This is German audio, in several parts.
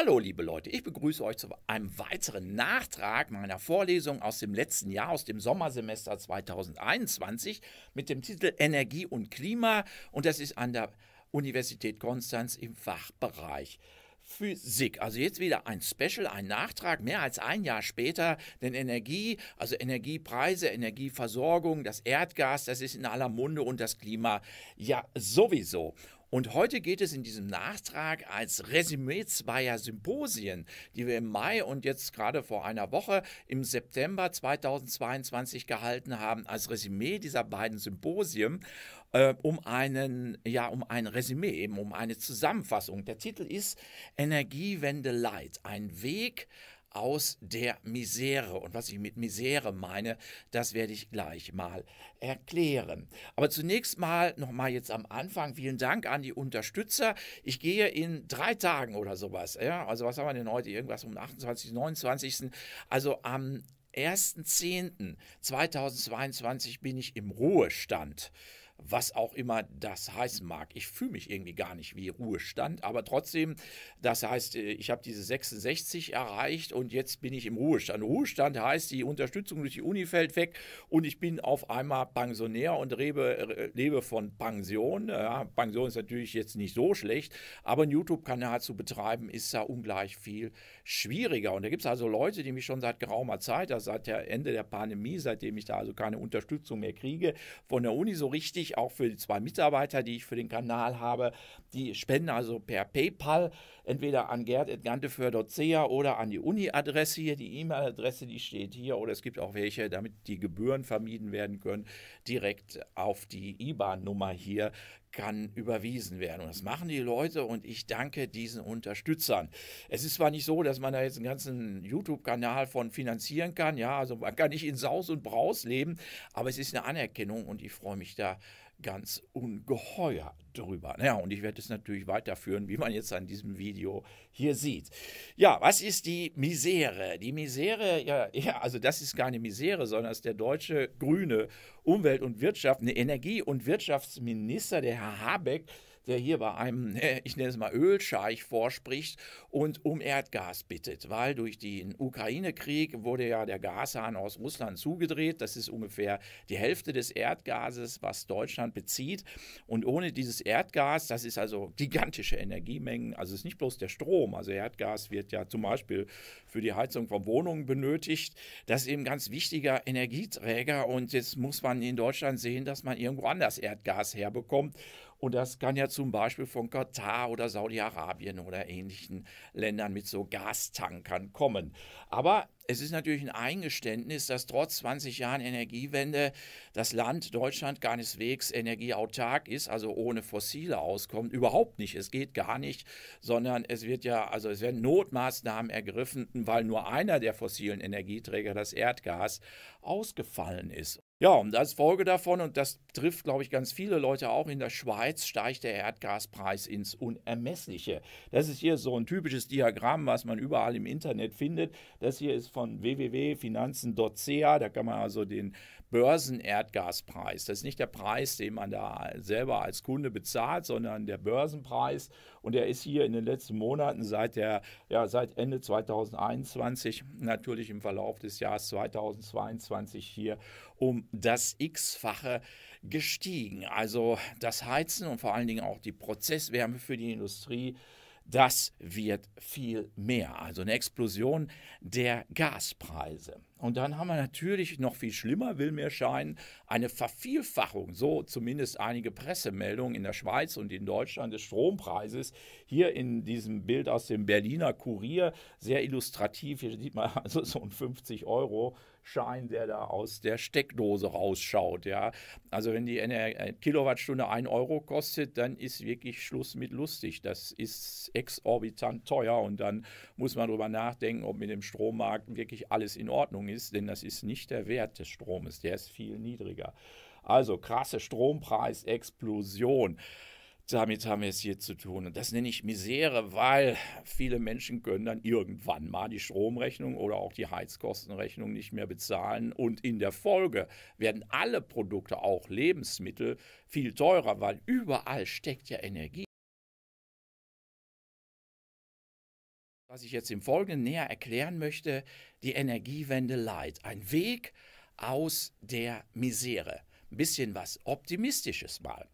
Hallo liebe Leute, ich begrüße euch zu einem weiteren Nachtrag meiner Vorlesung aus dem letzten Jahr, aus dem Sommersemester 2021 mit dem Titel Energie und Klima und das ist an der Universität Konstanz im Fachbereich Physik. Also jetzt wieder ein Special, ein Nachtrag, mehr als ein Jahr später, denn Energie, also Energiepreise, Energieversorgung, das Erdgas, das ist in aller Munde und das Klima ja sowieso. Und heute geht es in diesem Nachtrag als Resümee zweier Symposien, die wir im Mai und jetzt gerade vor einer Woche im September 2022 gehalten haben, als Resümee dieser beiden Symposien, äh, um einen, ja, um ein Resümee, eben um eine Zusammenfassung. Der Titel ist Energiewende Leid, ein Weg, aus der Misere. Und was ich mit Misere meine, das werde ich gleich mal erklären. Aber zunächst mal nochmal jetzt am Anfang vielen Dank an die Unterstützer. Ich gehe in drei Tagen oder sowas. Ja? Also was haben wir denn heute? Irgendwas um 28, 29. Also am 1.10.2022 bin ich im Ruhestand was auch immer das heißen mag. Ich fühle mich irgendwie gar nicht wie Ruhestand, aber trotzdem, das heißt, äh, ich habe diese 66 erreicht und jetzt bin ich im Ruhestand. Ruhestand heißt, die Unterstützung durch die Uni fällt weg und ich bin auf einmal Pensionär und lebe, lebe von Pension. Ja, Pension ist natürlich jetzt nicht so schlecht, aber einen YouTube-Kanal zu betreiben, ist ja ungleich viel schwieriger. Und da gibt es also Leute, die mich schon seit geraumer Zeit, also seit der Ende der Pandemie, seitdem ich da also keine Unterstützung mehr kriege, von der Uni so richtig ich auch für die zwei Mitarbeiter, die ich für den Kanal habe, die spenden also per PayPal entweder an gerd.ganteföhr.ca oder an die Uni-Adresse hier, die E-Mail-Adresse, die steht hier, oder es gibt auch welche, damit die Gebühren vermieden werden können, direkt auf die IBAN-Nummer hier kann überwiesen werden. Und das machen die Leute und ich danke diesen Unterstützern. Es ist zwar nicht so, dass man da jetzt einen ganzen YouTube-Kanal von finanzieren kann, ja, also man kann nicht in Saus und Braus leben, aber es ist eine Anerkennung und ich freue mich da ganz ungeheuer drüber. Naja, und ich werde es natürlich weiterführen, wie man jetzt an diesem Video hier sieht. Ja, was ist die Misere? Die Misere, ja, ja also das ist keine Misere, sondern ist der deutsche grüne Umwelt- und Wirtschaft, eine Energie- und Wirtschaftsminister, der Herr Habeck, der hier bei einem, äh, ich nenne es mal Ölscheich vorspricht und um Erdgas bittet, weil durch den Ukraine-Krieg wurde ja der Gashahn aus Russland zugedreht. Das ist ungefähr die Hälfte des Erdgases, was Deutschland bezieht. Und ohne dieses Erdgas, das ist also gigantische Energiemengen, also es ist nicht bloß der Strom, also Erdgas wird ja zum Beispiel für die Heizung von Wohnungen benötigt. Das ist eben ganz wichtiger Energieträger und jetzt muss man in Deutschland sehen, dass man irgendwo anders Erdgas herbekommt. Und das kann ja zum Beispiel von Katar oder Saudi-Arabien oder ähnlichen Ländern mit so Gastankern kommen. Aber es ist natürlich ein Eingeständnis, dass trotz 20 Jahren Energiewende das Land Deutschland keineswegs energieautark ist, also ohne fossile Auskommen. Überhaupt nicht. Es geht gar nicht, sondern es wird ja, also es werden Notmaßnahmen ergriffen, weil nur einer der fossilen Energieträger, das Erdgas, ausgefallen ist. Ja, und als Folge davon, und das trifft, glaube ich, ganz viele Leute auch in der Schweiz, steigt der Erdgaspreis ins Unermessliche. Das ist hier so ein typisches Diagramm, was man überall im Internet findet. Das hier ist von www.finanzen.ca, da kann man also den Börsenerdgaspreis. Das ist nicht der Preis, den man da selber als Kunde bezahlt, sondern der Börsenpreis. Und der ist hier in den letzten Monaten seit, der, ja, seit Ende 2021, natürlich im Verlauf des Jahres 2022 hier um das X-fache gestiegen. Also das Heizen und vor allen Dingen auch die Prozesswärme für die Industrie das wird viel mehr. Also eine Explosion der Gaspreise. Und dann haben wir natürlich noch viel schlimmer, will mir scheinen, eine Vervielfachung, so zumindest einige Pressemeldungen in der Schweiz und in Deutschland des Strompreises. Hier in diesem Bild aus dem Berliner Kurier, sehr illustrativ, hier sieht man also so ein 50 Euro. Schein, der da aus der Steckdose rausschaut. Ja? Also wenn die äh, Kilowattstunde 1 Euro kostet, dann ist wirklich Schluss mit lustig. Das ist exorbitant teuer und dann muss man darüber nachdenken, ob mit dem Strommarkt wirklich alles in Ordnung ist, denn das ist nicht der Wert des Stromes, der ist viel niedriger. Also krasse Strompreisexplosion. Damit haben wir es hier zu tun. Und das nenne ich Misere, weil viele Menschen können dann irgendwann mal die Stromrechnung oder auch die Heizkostenrechnung nicht mehr bezahlen. Und in der Folge werden alle Produkte, auch Lebensmittel, viel teurer, weil überall steckt ja Energie. was ich jetzt im Folgenden näher erklären möchte, die Energiewende Light. Ein Weg aus der Misere. Ein bisschen was Optimistisches mal.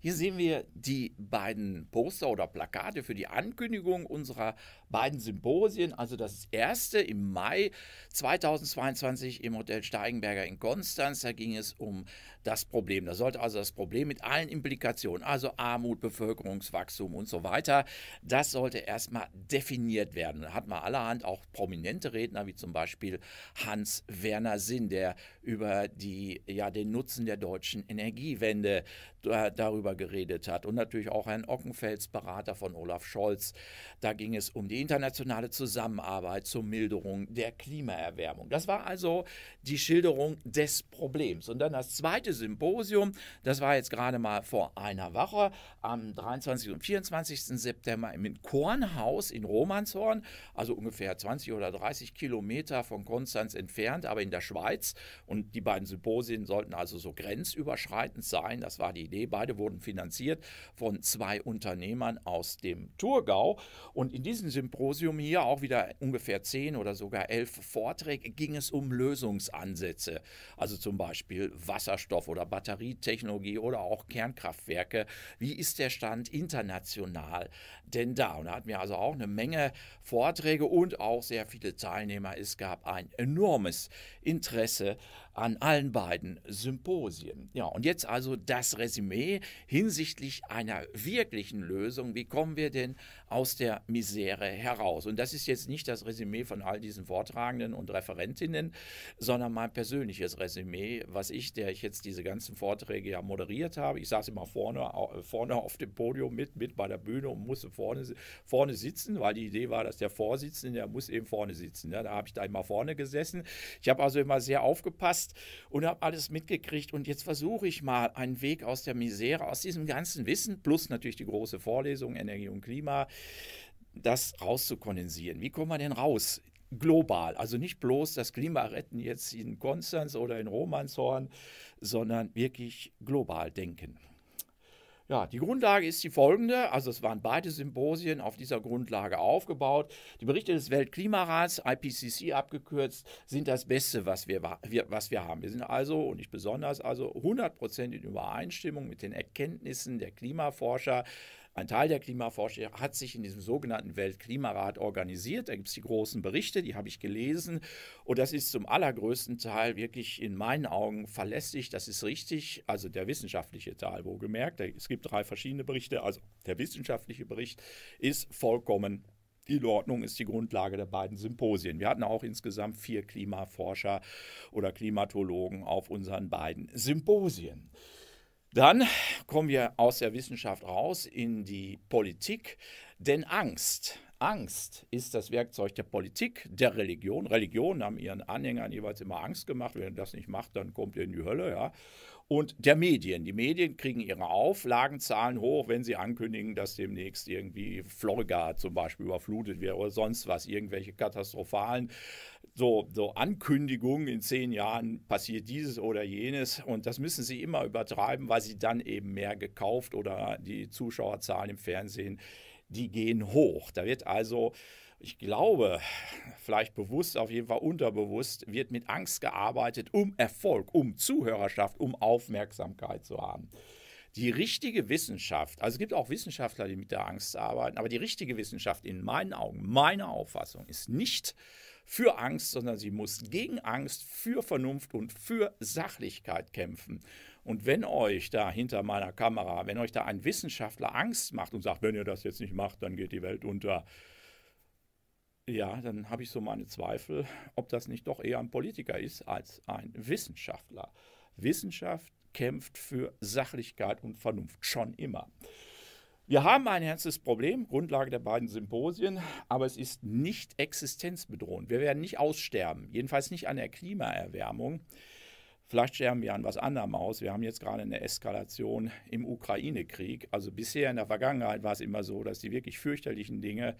Hier sehen wir die beiden Poster oder Plakate für die Ankündigung unserer beiden Symposien. Also das erste im Mai 2022 im Hotel Steigenberger in Konstanz. Da ging es um das Problem. Da sollte also das Problem mit allen Implikationen, also Armut, Bevölkerungswachstum und so weiter, das sollte erstmal definiert werden. Da hat man allerhand auch prominente Redner, wie zum Beispiel Hans Werner Sinn, der über die, ja, den Nutzen der deutschen Energiewende da, darüber geredet hat. Und natürlich auch Herrn Ockenfels, Berater von Olaf Scholz. Da ging es um die internationale Zusammenarbeit zur Milderung der Klimaerwärmung. Das war also die Schilderung des Problems. Und dann das zweite Symposium. Das war jetzt gerade mal vor einer Woche am 23. und 24. September im Kornhaus in Romanshorn, also ungefähr 20 oder 30 Kilometer von Konstanz entfernt, aber in der Schweiz. Und die beiden Symposien sollten also so grenzüberschreitend sein. Das war die Idee. Beide wurden finanziert von zwei Unternehmern aus dem Thurgau. Und in diesem Symposium hier auch wieder ungefähr 10 oder sogar 11 Vorträge ging es um Lösungsansätze. Also zum Beispiel Wasserstoff oder Batterietechnologie oder auch Kernkraftwerke. Wie ist der Stand international denn da? Und da hatten wir also auch eine Menge Vorträge und auch sehr viele Teilnehmer. Es gab ein enormes Interesse an allen beiden Symposien. Ja, und jetzt also das Resümee hinsichtlich einer wirklichen Lösung. Wie kommen wir denn aus der Misere heraus? Und das ist jetzt nicht das Resümee von all diesen Vortragenden und Referentinnen, sondern mein persönliches Resümee, was ich, der ich jetzt diese ganzen Vorträge ja moderiert habe, ich saß immer vorne, äh, vorne auf dem Podium mit, mit bei der Bühne und musste vorne, vorne sitzen, weil die Idee war, dass der Vorsitzende, der muss eben vorne sitzen. Ja, da habe ich da immer vorne gesessen. Ich habe also also immer sehr aufgepasst und habe alles mitgekriegt. Und jetzt versuche ich mal einen Weg aus der Misere, aus diesem ganzen Wissen, plus natürlich die große Vorlesung Energie und Klima, das rauszukondensieren. Wie kommen wir denn raus? Global, also nicht bloß das Klima retten jetzt in Konstanz oder in Romanshorn, sondern wirklich global denken. Ja, die Grundlage ist die folgende. Also es waren beide Symposien auf dieser Grundlage aufgebaut. Die Berichte des Weltklimarats, IPCC abgekürzt, sind das Beste, was wir, was wir haben. Wir sind also, und ich besonders, also 100% in Übereinstimmung mit den Erkenntnissen der Klimaforscher ein Teil der Klimaforscher hat sich in diesem sogenannten Weltklimarat organisiert. Da gibt es die großen Berichte, die habe ich gelesen. Und das ist zum allergrößten Teil wirklich in meinen Augen verlässlich. Das ist richtig. Also der wissenschaftliche Teil, wohlgemerkt. es gibt drei verschiedene Berichte. Also der wissenschaftliche Bericht ist vollkommen die Ordnung ist die Grundlage der beiden Symposien. Wir hatten auch insgesamt vier Klimaforscher oder Klimatologen auf unseren beiden Symposien. Dann kommen wir aus der Wissenschaft raus in die Politik, denn Angst. Angst ist das Werkzeug der Politik, der Religion. Religionen haben ihren Anhängern jeweils immer Angst gemacht. Wenn ihr das nicht macht, dann kommt ihr in die Hölle. Ja? und der Medien. Die Medien kriegen ihre Auflagenzahlen hoch, wenn sie ankündigen, dass demnächst irgendwie Florida zum Beispiel überflutet wird oder sonst was, irgendwelche katastrophalen so, so Ankündigungen in zehn Jahren passiert dieses oder jenes und das müssen sie immer übertreiben, weil sie dann eben mehr gekauft oder die Zuschauerzahlen im Fernsehen, die gehen hoch. Da wird also ich glaube, vielleicht bewusst, auf jeden Fall unterbewusst, wird mit Angst gearbeitet, um Erfolg, um Zuhörerschaft, um Aufmerksamkeit zu haben. Die richtige Wissenschaft, also es gibt auch Wissenschaftler, die mit der Angst arbeiten, aber die richtige Wissenschaft in meinen Augen, meiner Auffassung, ist nicht für Angst, sondern sie muss gegen Angst, für Vernunft und für Sachlichkeit kämpfen. Und wenn euch da hinter meiner Kamera, wenn euch da ein Wissenschaftler Angst macht und sagt, wenn ihr das jetzt nicht macht, dann geht die Welt unter, ja, dann habe ich so meine Zweifel, ob das nicht doch eher ein Politiker ist als ein Wissenschaftler. Wissenschaft kämpft für Sachlichkeit und Vernunft, schon immer. Wir haben ein ernstes Problem, Grundlage der beiden Symposien, aber es ist nicht existenzbedrohend. Wir werden nicht aussterben, jedenfalls nicht an der Klimaerwärmung. Vielleicht sterben wir an was anderem aus. Wir haben jetzt gerade eine Eskalation im Ukraine-Krieg. Also bisher in der Vergangenheit war es immer so, dass die wirklich fürchterlichen Dinge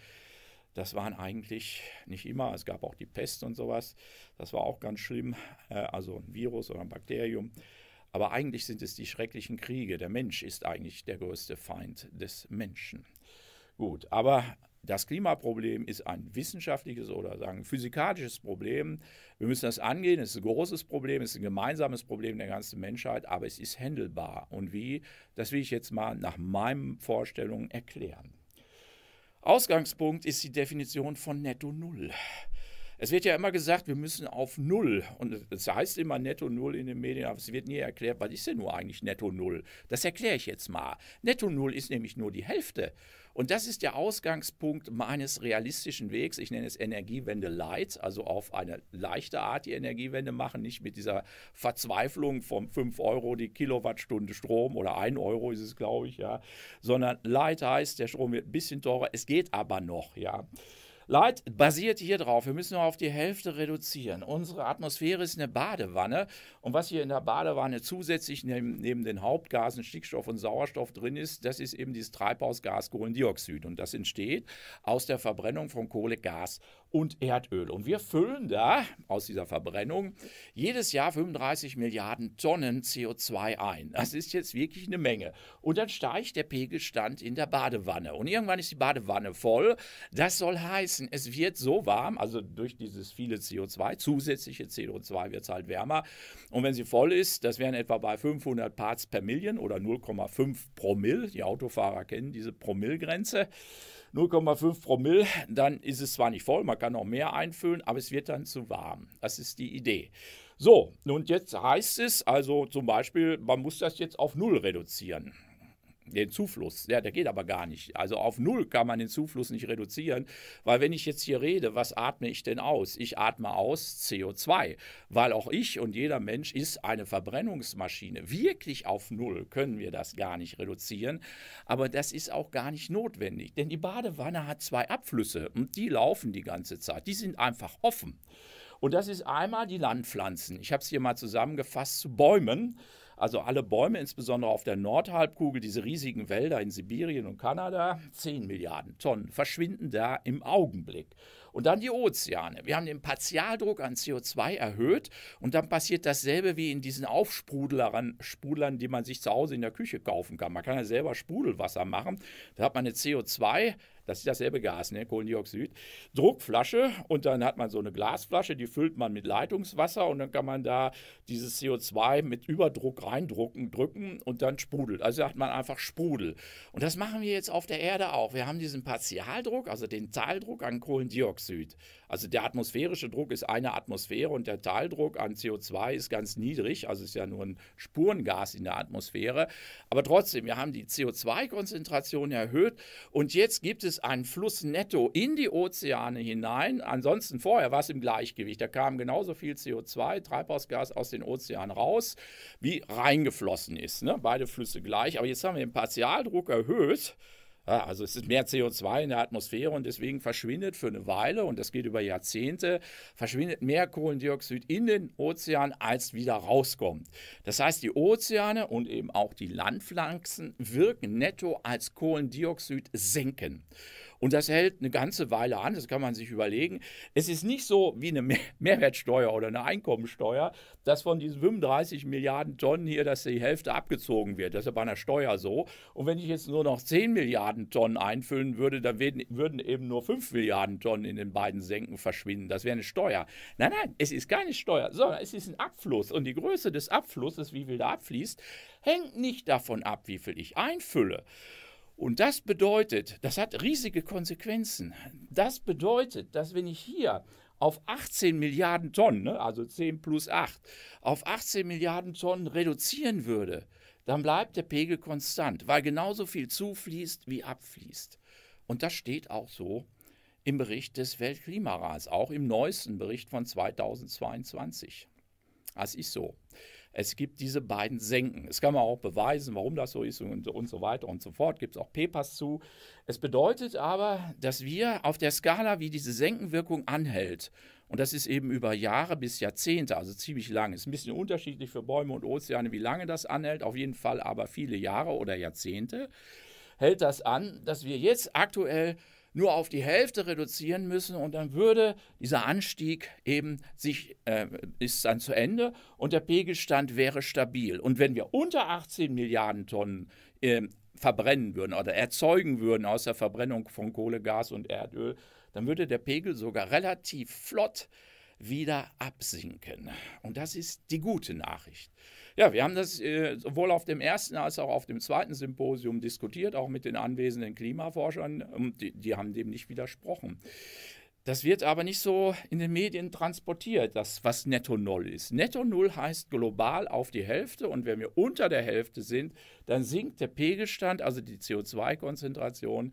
das waren eigentlich nicht immer, es gab auch die Pest und sowas, das war auch ganz schlimm, äh, also ein Virus oder ein Bakterium. Aber eigentlich sind es die schrecklichen Kriege. Der Mensch ist eigentlich der größte Feind des Menschen. Gut, aber das Klimaproblem ist ein wissenschaftliches oder sagen physikalisches Problem. Wir müssen das angehen. Es ist ein großes Problem, es ist ein gemeinsames Problem der ganzen Menschheit, aber es ist händelbar. Und wie, das will ich jetzt mal nach meinen Vorstellungen erklären. Ausgangspunkt ist die Definition von Netto Null. Es wird ja immer gesagt, wir müssen auf Null. Und es heißt immer Netto Null in den Medien, aber es wird nie erklärt, was ist denn nur eigentlich Netto Null? Das erkläre ich jetzt mal. Netto Null ist nämlich nur die Hälfte. Und das ist der Ausgangspunkt meines realistischen Wegs. Ich nenne es Energiewende Light, also auf eine leichte Art die Energiewende machen, nicht mit dieser Verzweiflung von 5 Euro die Kilowattstunde Strom oder 1 Euro ist es, glaube ich, ja, sondern Light heißt, der Strom wird ein bisschen teurer, es geht aber noch, ja. Leid basiert hier drauf. Wir müssen nur auf die Hälfte reduzieren. Unsere Atmosphäre ist eine Badewanne. Und was hier in der Badewanne zusätzlich neben, neben den Hauptgasen Stickstoff und Sauerstoff drin ist, das ist eben dieses Treibhausgas Kohlendioxid. Und das entsteht aus der Verbrennung von Kohle, Gas und Erdöl. Und wir füllen da aus dieser Verbrennung jedes Jahr 35 Milliarden Tonnen CO2 ein. Das ist jetzt wirklich eine Menge. Und dann steigt der Pegelstand in der Badewanne. Und irgendwann ist die Badewanne voll. Das soll heißen, es wird so warm, also durch dieses viele CO2, zusätzliche CO2 wird es halt wärmer. Und wenn sie voll ist, das wären etwa bei 500 Parts per Million oder 0,5 Promille. Die Autofahrer kennen diese Promille-Grenze. 0,5 Promille, dann ist es zwar nicht voll, man kann noch mehr einfüllen, aber es wird dann zu warm. Das ist die Idee. So, und jetzt heißt es also zum Beispiel, man muss das jetzt auf 0 reduzieren. Den Zufluss, ja, der geht aber gar nicht. Also auf null kann man den Zufluss nicht reduzieren, weil wenn ich jetzt hier rede, was atme ich denn aus? Ich atme aus CO2, weil auch ich und jeder Mensch ist eine Verbrennungsmaschine. Wirklich auf null können wir das gar nicht reduzieren, aber das ist auch gar nicht notwendig, denn die Badewanne hat zwei Abflüsse und die laufen die ganze Zeit. Die sind einfach offen. Und das ist einmal die Landpflanzen. Ich habe es hier mal zusammengefasst zu Bäumen. Also alle Bäume, insbesondere auf der Nordhalbkugel, diese riesigen Wälder in Sibirien und Kanada, 10 Milliarden Tonnen verschwinden da im Augenblick. Und dann die Ozeane. Wir haben den Partialdruck an CO2 erhöht und dann passiert dasselbe wie in diesen Aufsprudlern, die man sich zu Hause in der Küche kaufen kann. Man kann ja selber Sprudelwasser machen. Da hat man eine CO2 das ist dasselbe Gas, ne? Kohlendioxid. Druckflasche und dann hat man so eine Glasflasche, die füllt man mit Leitungswasser und dann kann man da dieses CO2 mit Überdruck reindrücken drücken und dann sprudelt. Also sagt man einfach Sprudel. Und das machen wir jetzt auf der Erde auch. Wir haben diesen Partialdruck, also den Teildruck an Kohlendioxid. Also der atmosphärische Druck ist eine Atmosphäre und der Teildruck an CO2 ist ganz niedrig, also ist ja nur ein Spurengas in der Atmosphäre. Aber trotzdem, wir haben die CO2-Konzentration erhöht und jetzt gibt es es einen Fluss netto in die Ozeane hinein. Ansonsten vorher war es im Gleichgewicht. Da kam genauso viel CO2, Treibhausgas aus den Ozeanen raus, wie reingeflossen ist. Ne? Beide Flüsse gleich. Aber jetzt haben wir den Partialdruck erhöht. Ja, also es ist mehr CO2 in der Atmosphäre und deswegen verschwindet für eine Weile, und das geht über Jahrzehnte, verschwindet mehr Kohlendioxid in den Ozean, als wieder rauskommt. Das heißt, die Ozeane und eben auch die Landpflanzen wirken netto als Kohlendioxid senken. Und das hält eine ganze Weile an, das kann man sich überlegen. Es ist nicht so wie eine Mehrwertsteuer oder eine Einkommensteuer, dass von diesen 35 Milliarden Tonnen hier, dass die Hälfte abgezogen wird. Das ist ja bei einer Steuer so. Und wenn ich jetzt nur noch 10 Milliarden Tonnen einfüllen würde, dann würden eben nur 5 Milliarden Tonnen in den beiden Senken verschwinden. Das wäre eine Steuer. Nein, nein, es ist keine Steuer, sondern es ist ein Abfluss. Und die Größe des Abflusses, wie viel da abfließt, hängt nicht davon ab, wie viel ich einfülle. Und das bedeutet, das hat riesige Konsequenzen. Das bedeutet, dass wenn ich hier auf 18 Milliarden Tonnen, ne, also 10 plus 8, auf 18 Milliarden Tonnen reduzieren würde, dann bleibt der Pegel konstant, weil genauso viel zufließt wie abfließt. Und das steht auch so im Bericht des Weltklimarats, auch im neuesten Bericht von 2022. Das ist so. Es gibt diese beiden Senken. Es kann man auch beweisen, warum das so ist und, und so weiter und so fort. Gibt es auch Papers zu. Es bedeutet aber, dass wir auf der Skala, wie diese Senkenwirkung anhält, und das ist eben über Jahre bis Jahrzehnte, also ziemlich lang. Ist ein bisschen unterschiedlich für Bäume und Ozeane, wie lange das anhält, auf jeden Fall aber viele Jahre oder Jahrzehnte hält das an, dass wir jetzt aktuell nur auf die Hälfte reduzieren müssen und dann würde dieser Anstieg eben sich, äh, ist dann zu Ende und der Pegelstand wäre stabil. Und wenn wir unter 18 Milliarden Tonnen äh, verbrennen würden oder erzeugen würden aus der Verbrennung von Kohle, Gas und Erdöl, dann würde der Pegel sogar relativ flott wieder absinken. Und das ist die gute Nachricht. Ja, wir haben das äh, sowohl auf dem ersten als auch auf dem zweiten Symposium diskutiert, auch mit den anwesenden Klimaforschern. Und die, die haben dem nicht widersprochen. Das wird aber nicht so in den Medien transportiert, das, was Netto Null ist. Netto Null heißt global auf die Hälfte und wenn wir unter der Hälfte sind, dann sinkt der Pegelstand, also die CO2-Konzentration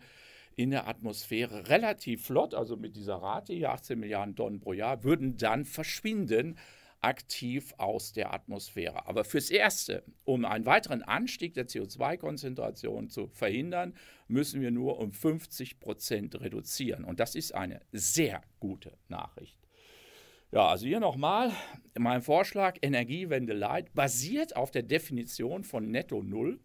in der Atmosphäre relativ flott, also mit dieser Rate hier 18 Milliarden Tonnen pro Jahr, würden dann verschwinden aktiv aus der Atmosphäre. Aber fürs Erste, um einen weiteren Anstieg der CO2-Konzentration zu verhindern, müssen wir nur um 50 Prozent reduzieren. Und das ist eine sehr gute Nachricht. Ja, also hier nochmal mein Vorschlag, Energiewende Light, basiert auf der Definition von Netto Null.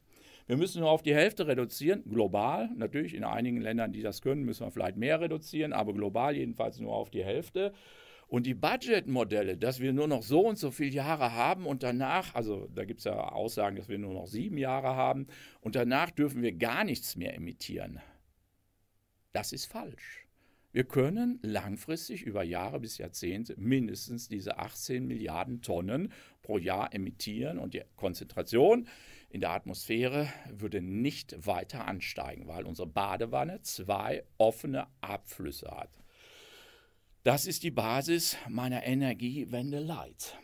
Wir müssen nur auf die Hälfte reduzieren, global. Natürlich in einigen Ländern, die das können, müssen wir vielleicht mehr reduzieren, aber global jedenfalls nur auf die Hälfte. Und die Budgetmodelle, dass wir nur noch so und so viele Jahre haben und danach, also da gibt es ja Aussagen, dass wir nur noch sieben Jahre haben und danach dürfen wir gar nichts mehr emittieren. Das ist falsch. Wir können langfristig über Jahre bis Jahrzehnte mindestens diese 18 Milliarden Tonnen pro Jahr emittieren und die Konzentration in der Atmosphäre würde nicht weiter ansteigen, weil unsere Badewanne zwei offene Abflüsse hat. Das ist die Basis meiner Energiewende Light.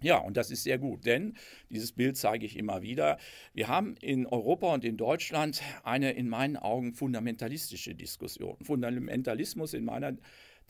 Ja, und das ist sehr gut, denn dieses Bild zeige ich immer wieder. Wir haben in Europa und in Deutschland eine in meinen Augen fundamentalistische Diskussion. Fundamentalismus in meiner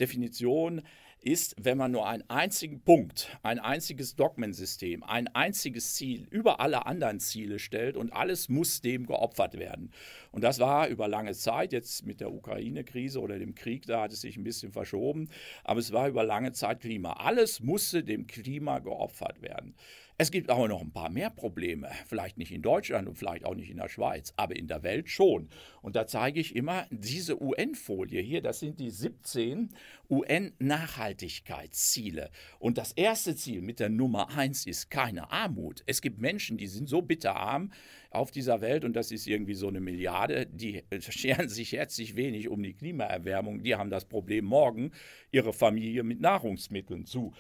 Definition ist, wenn man nur einen einzigen Punkt, ein einziges Dogmensystem, ein einziges Ziel über alle anderen Ziele stellt und alles muss dem geopfert werden. Und das war über lange Zeit, jetzt mit der Ukraine-Krise oder dem Krieg, da hat es sich ein bisschen verschoben, aber es war über lange Zeit Klima. Alles musste dem Klima geopfert werden. Es gibt aber noch ein paar mehr Probleme, vielleicht nicht in Deutschland und vielleicht auch nicht in der Schweiz, aber in der Welt schon. Und da zeige ich immer diese UN-Folie hier, das sind die 17 UN-Nachhaltigkeitsziele. Und das erste Ziel mit der Nummer 1 ist keine Armut. Es gibt Menschen, die sind so bitterarm auf dieser Welt und das ist irgendwie so eine Milliarde, die scheren sich herzlich wenig um die Klimaerwärmung, die haben das Problem morgen, ihre Familie mit Nahrungsmitteln zu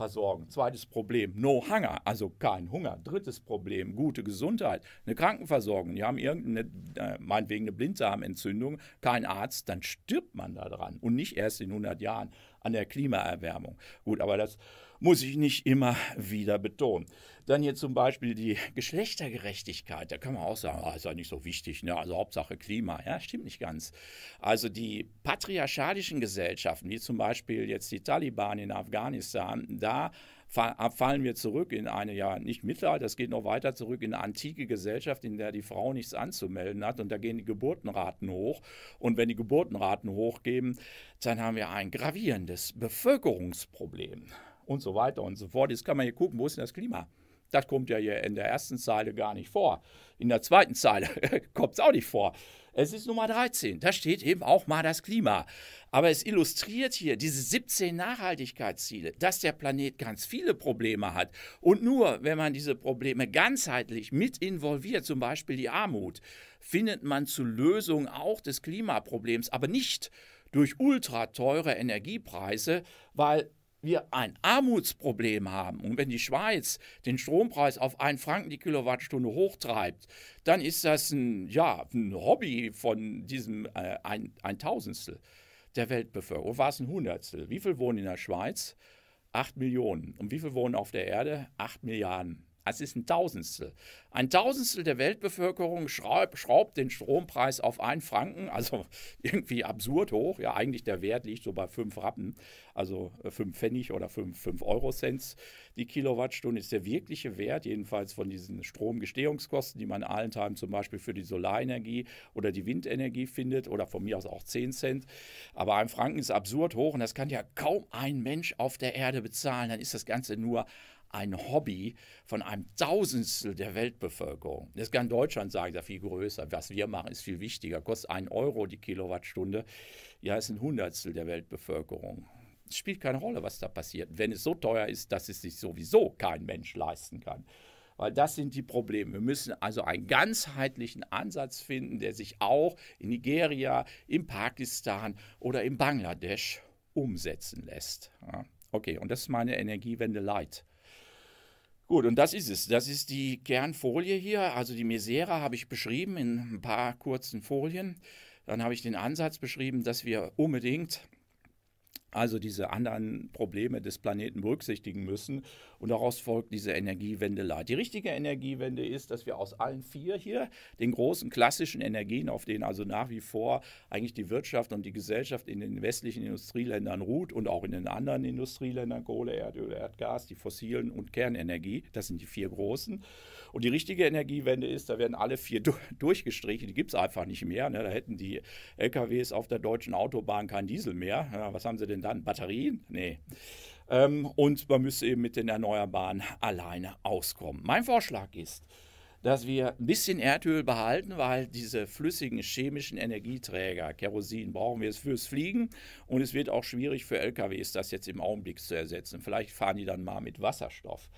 versorgen. Zweites Problem, no hunger, also kein Hunger. Drittes Problem, gute Gesundheit, eine Krankenversorgung. Die haben irgendeine, äh, meinetwegen eine Blinddarmentzündung, kein Arzt, dann stirbt man daran und nicht erst in 100 Jahren an der Klimaerwärmung. Gut, aber das muss ich nicht immer wieder betonen. Dann hier zum Beispiel die Geschlechtergerechtigkeit. Da kann man auch sagen, ah, ist ja nicht so wichtig, ne? also Hauptsache Klima. Ja, stimmt nicht ganz. Also die patriarchalischen Gesellschaften, wie zum Beispiel jetzt die Taliban in Afghanistan, da fallen wir zurück in eine, ja nicht Mittelalter, das geht noch weiter zurück, in eine antike Gesellschaft, in der die Frau nichts anzumelden hat und da gehen die Geburtenraten hoch. Und wenn die Geburtenraten hochgehen, dann haben wir ein gravierendes Bevölkerungsproblem und so weiter und so fort. Jetzt kann man hier gucken, wo ist denn das Klima? Das kommt ja hier in der ersten Zeile gar nicht vor. In der zweiten Zeile kommt es auch nicht vor. Es ist Nummer 13. Da steht eben auch mal das Klima. Aber es illustriert hier diese 17 Nachhaltigkeitsziele, dass der Planet ganz viele Probleme hat. Und nur wenn man diese Probleme ganzheitlich mit involviert, zum Beispiel die Armut, findet man zu Lösungen auch des Klimaproblems, aber nicht durch ultra teure Energiepreise, weil wir ein Armutsproblem haben und wenn die Schweiz den Strompreis auf einen Franken die Kilowattstunde hochtreibt, dann ist das ein, ja, ein Hobby von diesem äh, ein, ein Tausendstel der Weltbevölkerung. War es ein Hundertstel? Wie viel wohnen in der Schweiz? Acht Millionen. Und wie viel wohnen auf der Erde? Acht Milliarden. Es ist ein Tausendstel. Ein Tausendstel der Weltbevölkerung schraub, schraubt den Strompreis auf einen Franken, also irgendwie absurd hoch. Ja, eigentlich der Wert liegt so bei fünf Rappen, also äh, fünf Pfennig oder fünf, fünf Eurocents. Die Kilowattstunde ist der wirkliche Wert, jedenfalls von diesen Stromgestehungskosten, die man allenthalben zum Beispiel für die Solarenergie oder die Windenergie findet oder von mir aus auch zehn Cent. Aber ein Franken ist absurd hoch und das kann ja kaum ein Mensch auf der Erde bezahlen. Dann ist das Ganze nur ein Hobby von einem Tausendstel der Weltbevölkerung. Das kann Deutschland sagen, ist ja viel größer. Was wir machen, ist viel wichtiger. Kostet einen Euro die Kilowattstunde. Ja, ist ein Hundertstel der Weltbevölkerung. Es spielt keine Rolle, was da passiert. Wenn es so teuer ist, dass es sich sowieso kein Mensch leisten kann. Weil das sind die Probleme. Wir müssen also einen ganzheitlichen Ansatz finden, der sich auch in Nigeria, in Pakistan oder in Bangladesch umsetzen lässt. Ja. Okay, und das ist meine Energiewende Light. Gut, und das ist es. Das ist die Kernfolie hier. Also die Mesera habe ich beschrieben in ein paar kurzen Folien. Dann habe ich den Ansatz beschrieben, dass wir unbedingt also diese anderen Probleme des Planeten berücksichtigen müssen. Und daraus folgt diese Energiewende leid. Die richtige Energiewende ist, dass wir aus allen vier hier den großen klassischen Energien, auf denen also nach wie vor eigentlich die Wirtschaft und die Gesellschaft in den westlichen Industrieländern ruht und auch in den anderen Industrieländern, Kohle, Erdöl, Erdgas, die fossilen und Kernenergie, das sind die vier großen. Und die richtige Energiewende ist, da werden alle vier durchgestrichen, die gibt es einfach nicht mehr. Ne? Da hätten die LKWs auf der deutschen Autobahn kein Diesel mehr. Ja, was haben sie denn dann? Batterien? Nee. Ähm, und man müsste eben mit den Erneuerbaren alleine auskommen. Mein Vorschlag ist, dass wir ein bisschen Erdöl behalten, weil diese flüssigen chemischen Energieträger, Kerosin, brauchen wir es fürs Fliegen und es wird auch schwierig für LKWs, das jetzt im Augenblick zu ersetzen. Vielleicht fahren die dann mal mit Wasserstoff.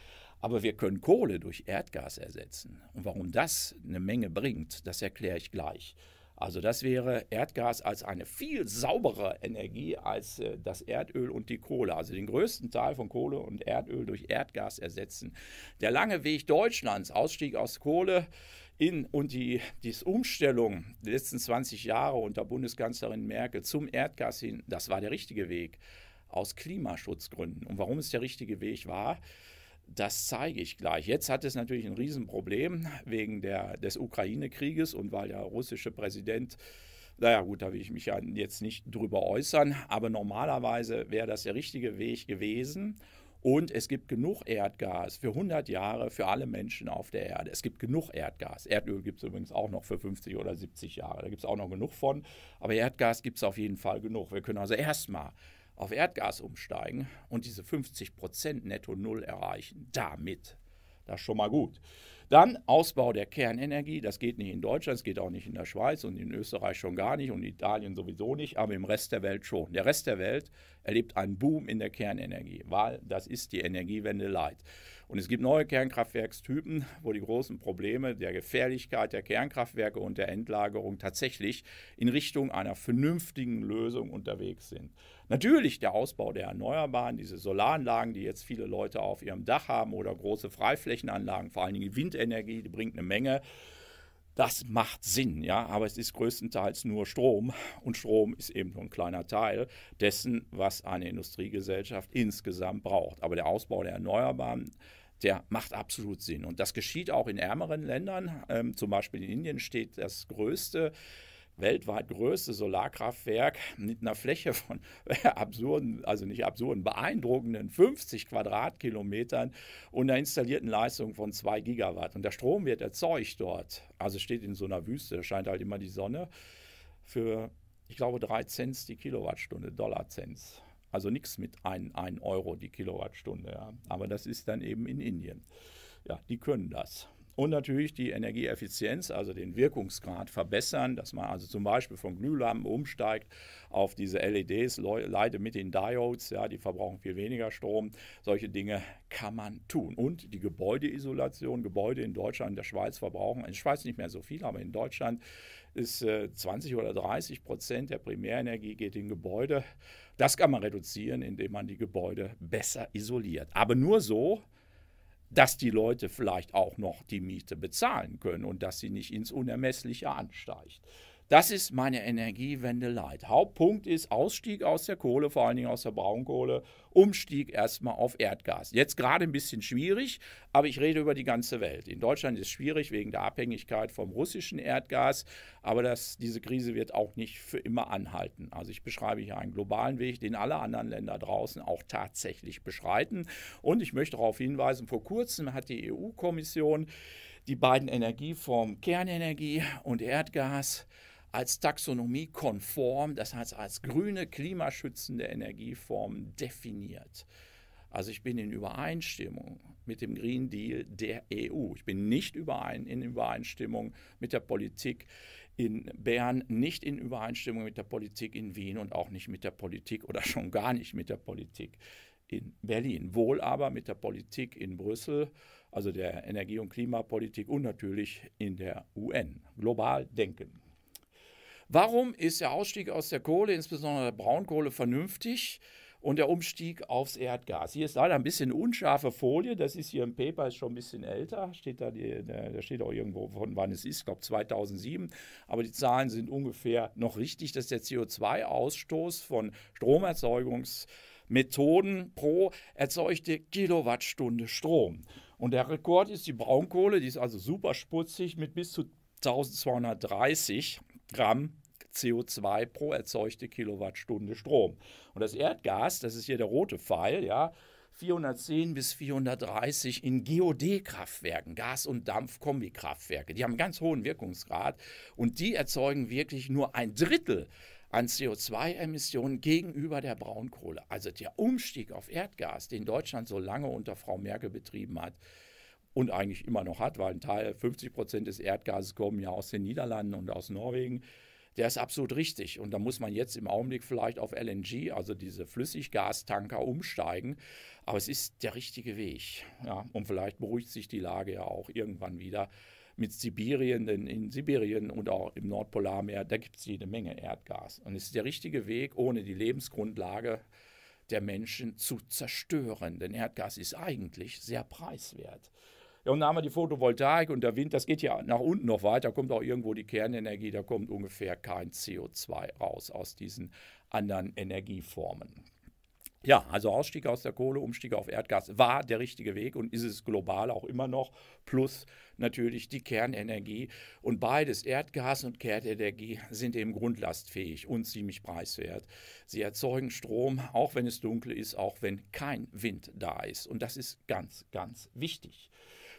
Aber wir können Kohle durch Erdgas ersetzen. Und warum das eine Menge bringt, das erkläre ich gleich. Also das wäre Erdgas als eine viel saubere Energie als äh, das Erdöl und die Kohle. Also den größten Teil von Kohle und Erdöl durch Erdgas ersetzen. Der lange Weg Deutschlands, Ausstieg aus Kohle in und die, die Umstellung der letzten 20 Jahre unter Bundeskanzlerin Merkel zum Erdgas hin, das war der richtige Weg aus Klimaschutzgründen. Und warum es der richtige Weg war, das zeige ich gleich. Jetzt hat es natürlich ein Riesenproblem wegen der, des Ukraine-Krieges und weil der russische Präsident naja gut, da will ich mich ja jetzt nicht drüber äußern, aber normalerweise wäre das der richtige Weg gewesen. Und es gibt genug Erdgas für 100 Jahre für alle Menschen auf der Erde. Es gibt genug Erdgas. Erdöl gibt es übrigens auch noch für 50 oder 70 Jahre. Da gibt es auch noch genug von. Aber Erdgas gibt es auf jeden Fall genug. Wir können also erstmal auf Erdgas umsteigen und diese 50% netto Null erreichen. Damit. Das ist schon mal gut. Dann Ausbau der Kernenergie. Das geht nicht in Deutschland, es geht auch nicht in der Schweiz und in Österreich schon gar nicht und Italien sowieso nicht, aber im Rest der Welt schon. Der Rest der Welt erlebt einen Boom in der Kernenergie, weil das ist die Energiewende leid. Und es gibt neue Kernkraftwerkstypen, wo die großen Probleme der Gefährlichkeit der Kernkraftwerke und der Endlagerung tatsächlich in Richtung einer vernünftigen Lösung unterwegs sind. Natürlich der Ausbau der Erneuerbaren, diese Solaranlagen, die jetzt viele Leute auf ihrem Dach haben oder große Freiflächenanlagen, vor allen Dingen Windenergie, die bringt eine Menge. Das macht Sinn, ja, aber es ist größtenteils nur Strom und Strom ist eben nur ein kleiner Teil dessen, was eine Industriegesellschaft insgesamt braucht. Aber der Ausbau der Erneuerbaren, der macht absolut Sinn und das geschieht auch in ärmeren Ländern. Ähm, zum Beispiel in Indien steht das größte weltweit größte Solarkraftwerk mit einer Fläche von absurden, also nicht absurden, beeindruckenden 50 Quadratkilometern und einer installierten Leistung von 2 Gigawatt. Und der Strom wird erzeugt dort. Also steht in so einer Wüste, da scheint halt immer die Sonne. Für, ich glaube, 3 Cent die Kilowattstunde, Dollar Cent. Also nichts mit 1 Euro die Kilowattstunde. Ja. Aber das ist dann eben in Indien. Ja, die können das. Und natürlich die Energieeffizienz, also den Wirkungsgrad verbessern, dass man also zum Beispiel von Glühlampen umsteigt auf diese LEDs, Leute mit den Diodes, ja, die verbrauchen viel weniger Strom. Solche Dinge kann man tun. Und die Gebäudeisolation, Gebäude in Deutschland, in der Schweiz verbrauchen, in der Schweiz nicht mehr so viel, aber in Deutschland ist 20 äh, oder 30 Prozent der Primärenergie geht in Gebäude. Das kann man reduzieren, indem man die Gebäude besser isoliert. Aber nur so dass die Leute vielleicht auch noch die Miete bezahlen können und dass sie nicht ins Unermessliche ansteigt. Das ist meine Energiewende Light. Hauptpunkt ist Ausstieg aus der Kohle, vor allen Dingen aus der Braunkohle, Umstieg erstmal auf Erdgas. Jetzt gerade ein bisschen schwierig, aber ich rede über die ganze Welt. In Deutschland ist es schwierig wegen der Abhängigkeit vom russischen Erdgas, aber das, diese Krise wird auch nicht für immer anhalten. Also ich beschreibe hier einen globalen Weg, den alle anderen Länder draußen auch tatsächlich beschreiten. Und ich möchte darauf hinweisen, vor kurzem hat die EU-Kommission die beiden Energieformen Kernenergie und Erdgas als taxonomiekonform, das heißt als grüne klimaschützende Energieform definiert. Also ich bin in Übereinstimmung mit dem Green Deal der EU. Ich bin nicht überein, in Übereinstimmung mit der Politik in Bern, nicht in Übereinstimmung mit der Politik in Wien und auch nicht mit der Politik oder schon gar nicht mit der Politik in Berlin. Wohl aber mit der Politik in Brüssel, also der Energie- und Klimapolitik und natürlich in der UN. Global denken. Warum ist der Ausstieg aus der Kohle, insbesondere der Braunkohle, vernünftig? Und der Umstieg aufs Erdgas. Hier ist leider ein bisschen unscharfe Folie. Das ist hier im Paper, ist schon ein bisschen älter. Steht da, die, da steht auch irgendwo, von wann es ist. Ich glaube 2007. Aber die Zahlen sind ungefähr noch richtig, dass der CO2-Ausstoß von Stromerzeugungsmethoden pro erzeugte Kilowattstunde Strom. Und der Rekord ist die Braunkohle, die ist also super sputzig mit bis zu 1230 Gramm CO2 pro erzeugte Kilowattstunde Strom. Und das Erdgas, das ist hier der rote Pfeil, ja, 410 bis 430 in GOD-Kraftwerken, Gas- und Dampfkombikraftwerke. Die haben einen ganz hohen Wirkungsgrad und die erzeugen wirklich nur ein Drittel an CO2-Emissionen gegenüber der Braunkohle. Also der Umstieg auf Erdgas, den Deutschland so lange unter Frau Merkel betrieben hat, und eigentlich immer noch hat, weil ein Teil, 50 Prozent des Erdgases kommen ja aus den Niederlanden und aus Norwegen der ist absolut richtig. Und da muss man jetzt im Augenblick vielleicht auf LNG, also diese Flüssiggastanker, umsteigen. Aber es ist der richtige Weg. Ja? Und vielleicht beruhigt sich die Lage ja auch irgendwann wieder mit Sibirien, denn in Sibirien und auch im Nordpolarmeer, da gibt es jede Menge Erdgas. Und es ist der richtige Weg, ohne die Lebensgrundlage der Menschen zu zerstören. Denn Erdgas ist eigentlich sehr preiswert. Ja, und dann haben wir die Photovoltaik und der Wind, das geht ja nach unten noch weiter, da kommt auch irgendwo die Kernenergie, da kommt ungefähr kein CO2 raus aus diesen anderen Energieformen. Ja, also Ausstieg aus der Kohle, Umstieg auf Erdgas war der richtige Weg und ist es global auch immer noch, plus natürlich die Kernenergie. Und beides, Erdgas und Kernenergie, sind eben grundlastfähig und ziemlich preiswert. Sie erzeugen Strom, auch wenn es dunkel ist, auch wenn kein Wind da ist. Und das ist ganz, ganz wichtig.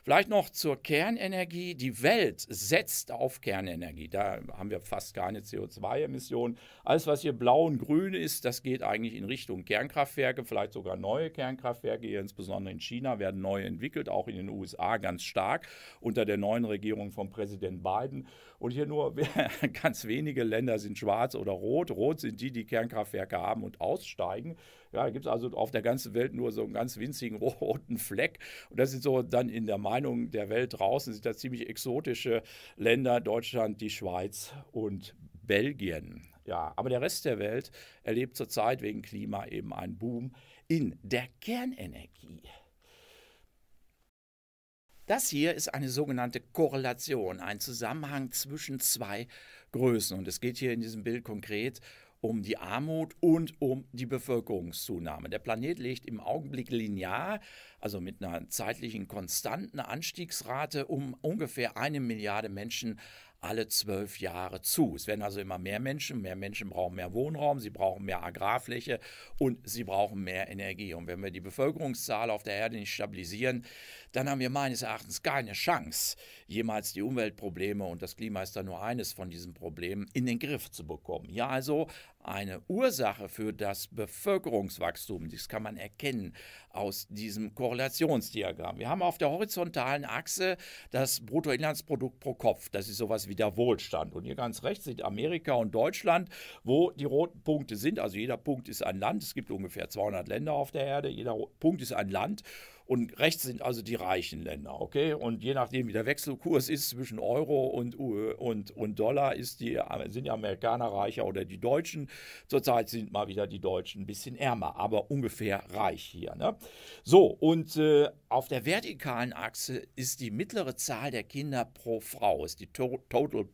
Vielleicht noch zur Kernenergie. Die Welt setzt auf Kernenergie. Da haben wir fast keine CO2-Emissionen. Alles, was hier blau und grün ist, das geht eigentlich in Richtung Kernkraftwerke, vielleicht sogar neue Kernkraftwerke. Hier insbesondere in China werden neu entwickelt, auch in den USA ganz stark unter der neuen Regierung von Präsident Biden. Und hier nur ganz wenige Länder sind schwarz oder rot. Rot sind die, die Kernkraftwerke haben und aussteigen. Ja, da gibt es also auf der ganzen Welt nur so einen ganz winzigen roten Fleck. Und das sind so dann in der Meinung der Welt draußen, sind da ziemlich exotische Länder, Deutschland, die Schweiz und Belgien. Ja, aber der Rest der Welt erlebt zurzeit wegen Klima eben einen Boom in der Kernenergie. Das hier ist eine sogenannte Korrelation, ein Zusammenhang zwischen zwei Größen. Und es geht hier in diesem Bild konkret um die Armut und um die Bevölkerungszunahme. Der Planet liegt im Augenblick linear, also mit einer zeitlichen konstanten Anstiegsrate um ungefähr eine Milliarde Menschen alle zwölf Jahre zu. Es werden also immer mehr Menschen. Mehr Menschen brauchen mehr Wohnraum, sie brauchen mehr Agrarfläche und sie brauchen mehr Energie. Und wenn wir die Bevölkerungszahl auf der Erde nicht stabilisieren, dann haben wir meines Erachtens keine Chance, jemals die Umweltprobleme und das Klima ist da nur eines von diesen Problemen in den Griff zu bekommen. Ja, also eine Ursache für das Bevölkerungswachstum. Das kann man erkennen aus diesem Korrelationsdiagramm. Wir haben auf der horizontalen Achse das Bruttoinlandsprodukt pro Kopf. Das ist sowas wie der Wohlstand. Und hier ganz rechts sind Amerika und Deutschland, wo die roten Punkte sind. Also jeder Punkt ist ein Land. Es gibt ungefähr 200 Länder auf der Erde. Jeder Punkt ist ein Land. Und rechts sind also die reichen Länder, okay? Und je nachdem, wie der Wechselkurs ist zwischen Euro und, und, und Dollar, ist die, sind die Amerikaner reicher oder die Deutschen. Zurzeit sind mal wieder die Deutschen ein bisschen ärmer, aber ungefähr reich hier. Ne? So, und äh, auf der vertikalen Achse ist die mittlere Zahl der Kinder pro Frau, ist die to Total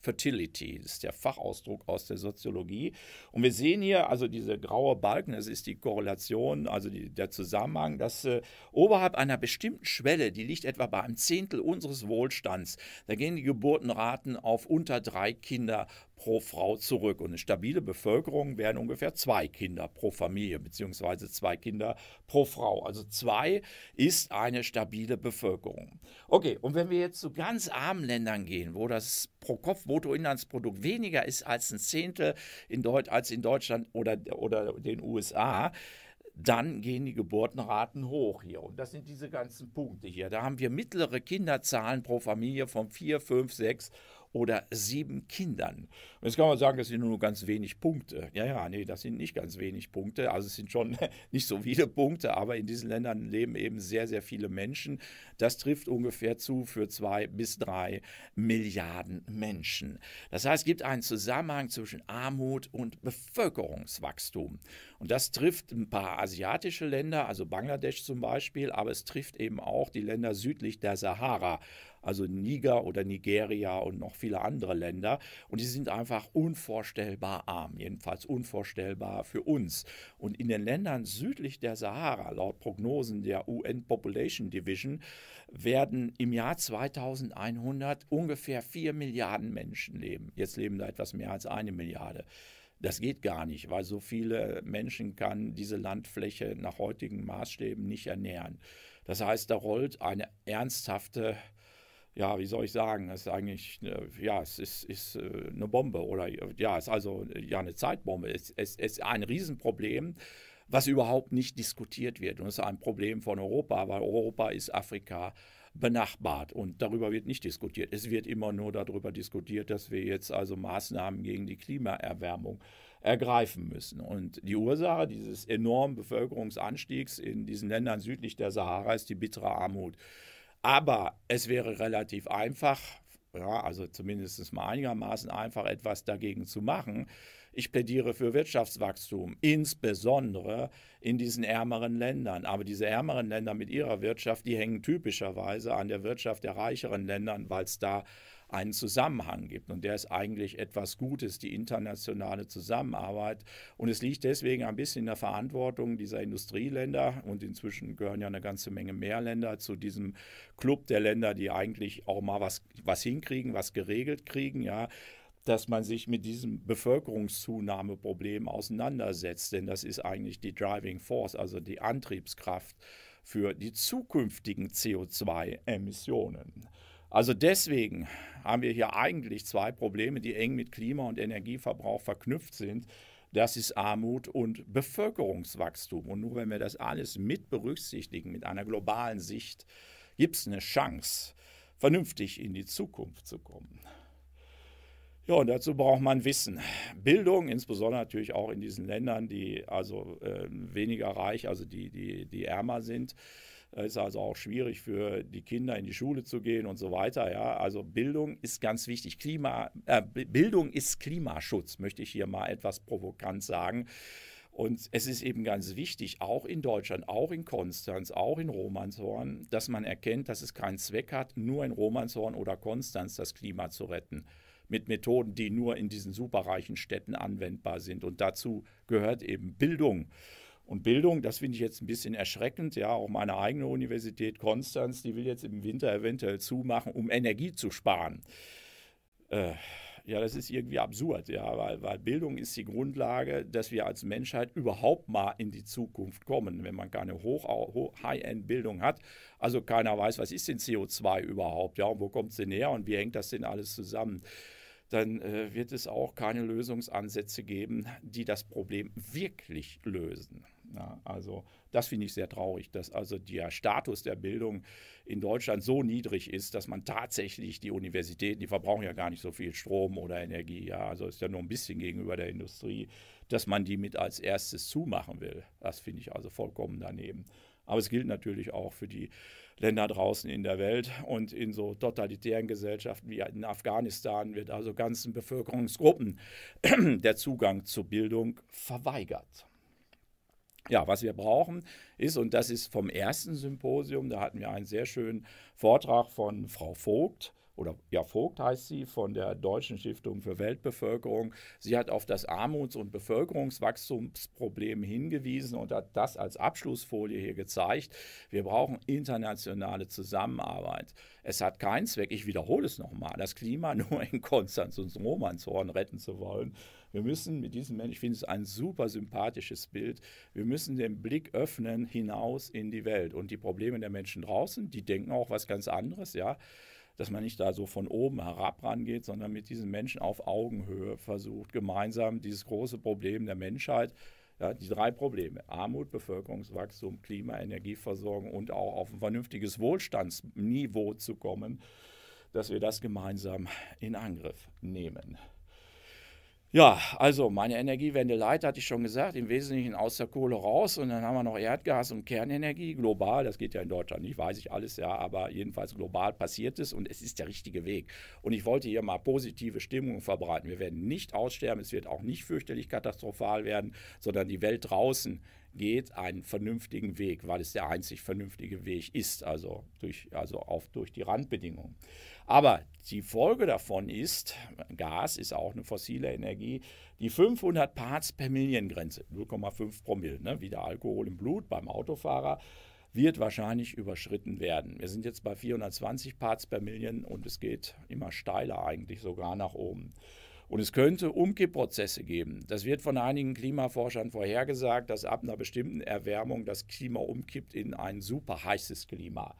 Fertility, das ist der Fachausdruck aus der Soziologie. Und wir sehen hier also diese graue Balken, das ist die Korrelation, also die, der Zusammenhang, dass äh, Oberhalb einer bestimmten Schwelle, die liegt etwa bei einem Zehntel unseres Wohlstands, da gehen die Geburtenraten auf unter drei Kinder pro Frau zurück. Und eine stabile Bevölkerung wären ungefähr zwei Kinder pro Familie, beziehungsweise zwei Kinder pro Frau. Also zwei ist eine stabile Bevölkerung. Okay, und wenn wir jetzt zu ganz armen Ländern gehen, wo das Pro-Kopf-Bruttoinlandsprodukt weniger ist als ein Zehntel in Deut als in Deutschland oder, oder den USA, dann gehen die Geburtenraten hoch hier. Und das sind diese ganzen Punkte hier. Da haben wir mittlere Kinderzahlen pro Familie von 4, 5, 6 oder sieben Kindern. jetzt kann man sagen, das sind nur ganz wenig Punkte. Ja, ja, nee, das sind nicht ganz wenig Punkte. Also es sind schon nicht so viele Punkte, aber in diesen Ländern leben eben sehr, sehr viele Menschen. Das trifft ungefähr zu für zwei bis drei Milliarden Menschen. Das heißt, es gibt einen Zusammenhang zwischen Armut und Bevölkerungswachstum. Und das trifft ein paar asiatische Länder, also Bangladesch zum Beispiel, aber es trifft eben auch die Länder südlich der Sahara also Niger oder Nigeria und noch viele andere Länder. Und die sind einfach unvorstellbar arm, jedenfalls unvorstellbar für uns. Und in den Ländern südlich der Sahara, laut Prognosen der UN Population Division, werden im Jahr 2100 ungefähr 4 Milliarden Menschen leben. Jetzt leben da etwas mehr als eine Milliarde. Das geht gar nicht, weil so viele Menschen kann diese Landfläche nach heutigen Maßstäben nicht ernähren. Das heißt, da rollt eine ernsthafte ja, wie soll ich sagen, das ist eigentlich, äh, ja, es ist, ist äh, eine Bombe oder ja, es ist also äh, ja eine Zeitbombe. Es, es, es ist ein Riesenproblem, was überhaupt nicht diskutiert wird. Und es ist ein Problem von Europa, weil Europa ist Afrika benachbart und darüber wird nicht diskutiert. Es wird immer nur darüber diskutiert, dass wir jetzt also Maßnahmen gegen die Klimaerwärmung ergreifen müssen. Und die Ursache dieses enormen Bevölkerungsanstiegs in diesen Ländern südlich der Sahara ist die bittere Armut. Aber es wäre relativ einfach, ja, also zumindest mal einigermaßen einfach, etwas dagegen zu machen. Ich plädiere für Wirtschaftswachstum, insbesondere in diesen ärmeren Ländern. Aber diese ärmeren Länder mit ihrer Wirtschaft, die hängen typischerweise an der Wirtschaft der reicheren Länder, weil es da einen Zusammenhang gibt. Und der ist eigentlich etwas Gutes, die internationale Zusammenarbeit. Und es liegt deswegen ein bisschen in der Verantwortung dieser Industrieländer und inzwischen gehören ja eine ganze Menge mehr Länder zu diesem Club der Länder, die eigentlich auch mal was, was hinkriegen, was geregelt kriegen, ja dass man sich mit diesem Bevölkerungszunahmeproblem auseinandersetzt. Denn das ist eigentlich die Driving Force, also die Antriebskraft für die zukünftigen CO2-Emissionen. Also deswegen haben wir hier eigentlich zwei Probleme, die eng mit Klima- und Energieverbrauch verknüpft sind. Das ist Armut und Bevölkerungswachstum. Und nur wenn wir das alles mit berücksichtigen, mit einer globalen Sicht, gibt es eine Chance, vernünftig in die Zukunft zu kommen. Ja, und dazu braucht man Wissen. Bildung, insbesondere natürlich auch in diesen Ländern, die also äh, weniger reich, also die, die, die ärmer sind. Es äh, ist also auch schwierig für die Kinder in die Schule zu gehen und so weiter. Ja, also Bildung ist ganz wichtig. Klima, äh, Bildung ist Klimaschutz, möchte ich hier mal etwas provokant sagen. Und es ist eben ganz wichtig, auch in Deutschland, auch in Konstanz, auch in Romanshorn, dass man erkennt, dass es keinen Zweck hat, nur in Romanshorn oder Konstanz das Klima zu retten. Mit Methoden, die nur in diesen superreichen Städten anwendbar sind. Und dazu gehört eben Bildung. Und Bildung, das finde ich jetzt ein bisschen erschreckend. Ja, auch meine eigene Universität Konstanz, die will jetzt im Winter eventuell zumachen, um Energie zu sparen. Äh, ja, das ist irgendwie absurd, ja, weil, weil, Bildung ist die Grundlage, dass wir als Menschheit überhaupt mal in die Zukunft kommen, wenn man keine Hoch, High-End-Bildung hat. Also keiner weiß, was ist denn CO2 überhaupt, ja, und wo kommt es denn her und wie hängt das denn alles zusammen? Dann äh, wird es auch keine Lösungsansätze geben, die das Problem wirklich lösen. Ja, also das finde ich sehr traurig, dass also der Status der Bildung in Deutschland so niedrig ist, dass man tatsächlich die Universitäten, die verbrauchen ja gar nicht so viel Strom oder Energie, ja, also ist ja nur ein bisschen gegenüber der Industrie, dass man die mit als erstes zumachen will. Das finde ich also vollkommen daneben. Aber es gilt natürlich auch für die Länder draußen in der Welt und in so totalitären Gesellschaften wie in Afghanistan wird also ganzen Bevölkerungsgruppen der Zugang zur Bildung verweigert. Ja, was wir brauchen ist, und das ist vom ersten Symposium, da hatten wir einen sehr schönen Vortrag von Frau Vogt, oder ja, Vogt heißt sie, von der Deutschen Stiftung für Weltbevölkerung. Sie hat auf das Armuts- und Bevölkerungswachstumsproblem hingewiesen und hat das als Abschlussfolie hier gezeigt. Wir brauchen internationale Zusammenarbeit. Es hat keinen Zweck, ich wiederhole es nochmal, das Klima nur in Konstanz und Romanshorn retten zu wollen, wir müssen mit diesen Menschen, ich finde es ein super sympathisches Bild, wir müssen den Blick öffnen hinaus in die Welt und die Probleme der Menschen draußen, die denken auch was ganz anderes, ja dass man nicht da so von oben herab rangeht, sondern mit diesen Menschen auf Augenhöhe versucht, gemeinsam dieses große Problem der Menschheit, ja, die drei Probleme, Armut, Bevölkerungswachstum, Klima, Energieversorgung und auch auf ein vernünftiges Wohlstandsniveau zu kommen, dass wir das gemeinsam in Angriff nehmen. Ja, also meine Energiewende Light, hatte ich schon gesagt, im Wesentlichen aus der Kohle raus und dann haben wir noch Erdgas und Kernenergie global. Das geht ja in Deutschland nicht, weiß ich alles, ja, aber jedenfalls global passiert es und es ist der richtige Weg. Und ich wollte hier mal positive Stimmung verbreiten. Wir werden nicht aussterben, es wird auch nicht fürchterlich katastrophal werden, sondern die Welt draußen geht, einen vernünftigen Weg, weil es der einzig vernünftige Weg ist, also durch, also auf, durch die Randbedingungen. Aber die Folge davon ist, Gas ist auch eine fossile Energie, die 500 Parts per Million Grenze, 0,5 Promille, ne, wie der Alkohol im Blut beim Autofahrer, wird wahrscheinlich überschritten werden. Wir sind jetzt bei 420 Parts per Million und es geht immer steiler eigentlich sogar nach oben. Und es könnte Umkippprozesse geben. Das wird von einigen Klimaforschern vorhergesagt, dass ab einer bestimmten Erwärmung das Klima umkippt in ein super heißes Klima.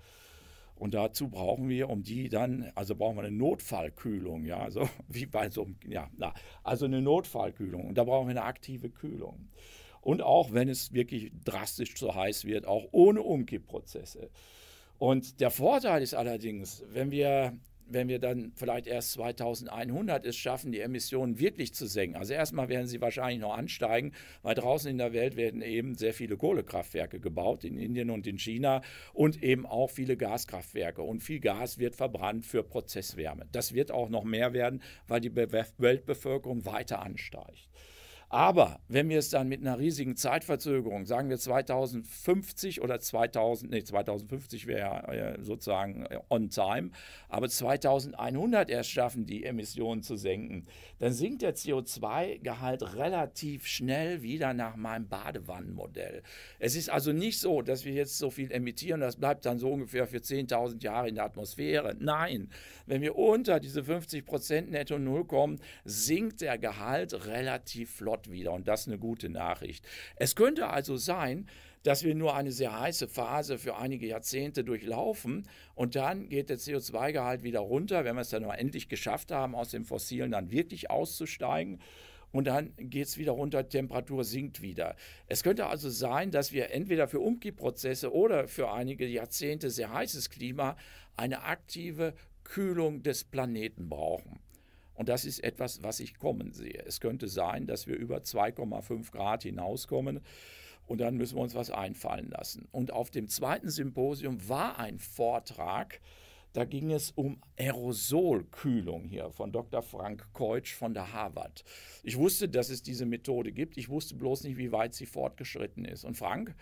Und dazu brauchen wir, um die dann, also brauchen wir eine Notfallkühlung, ja, also wie bei so einem, ja, na, also eine Notfallkühlung. Und da brauchen wir eine aktive Kühlung. Und auch wenn es wirklich drastisch zu heiß wird, auch ohne Umkippprozesse. Und der Vorteil ist allerdings, wenn wir wenn wir dann vielleicht erst 2100 es schaffen, die Emissionen wirklich zu senken. Also erstmal werden sie wahrscheinlich noch ansteigen, weil draußen in der Welt werden eben sehr viele Kohlekraftwerke gebaut, in Indien und in China und eben auch viele Gaskraftwerke. Und viel Gas wird verbrannt für Prozesswärme. Das wird auch noch mehr werden, weil die Weltbevölkerung weiter ansteigt. Aber wenn wir es dann mit einer riesigen Zeitverzögerung, sagen wir 2050 oder 2000, nee, 2050 wäre ja äh, sozusagen äh, on time, aber 2100 erst schaffen, die Emissionen zu senken, dann sinkt der CO2-Gehalt relativ schnell wieder nach meinem Badewannenmodell. Es ist also nicht so, dass wir jetzt so viel emittieren, das bleibt dann so ungefähr für 10.000 Jahre in der Atmosphäre. Nein, wenn wir unter diese 50% Netto Null kommen, sinkt der Gehalt relativ flott Ort wieder und das ist eine gute Nachricht. Es könnte also sein, dass wir nur eine sehr heiße Phase für einige Jahrzehnte durchlaufen und dann geht der CO2-Gehalt wieder runter, wenn wir es dann mal endlich geschafft haben, aus dem Fossilen dann wirklich auszusteigen und dann geht es wieder runter, Temperatur sinkt wieder. Es könnte also sein, dass wir entweder für Umkippprozesse oder für einige Jahrzehnte sehr heißes Klima eine aktive Kühlung des Planeten brauchen. Und das ist etwas, was ich kommen sehe. Es könnte sein, dass wir über 2,5 Grad hinauskommen. Und dann müssen wir uns was einfallen lassen. Und auf dem zweiten Symposium war ein Vortrag, da ging es um Aerosolkühlung hier von Dr. Frank Keutsch von der Harvard. Ich wusste, dass es diese Methode gibt. Ich wusste bloß nicht, wie weit sie fortgeschritten ist. Und Frank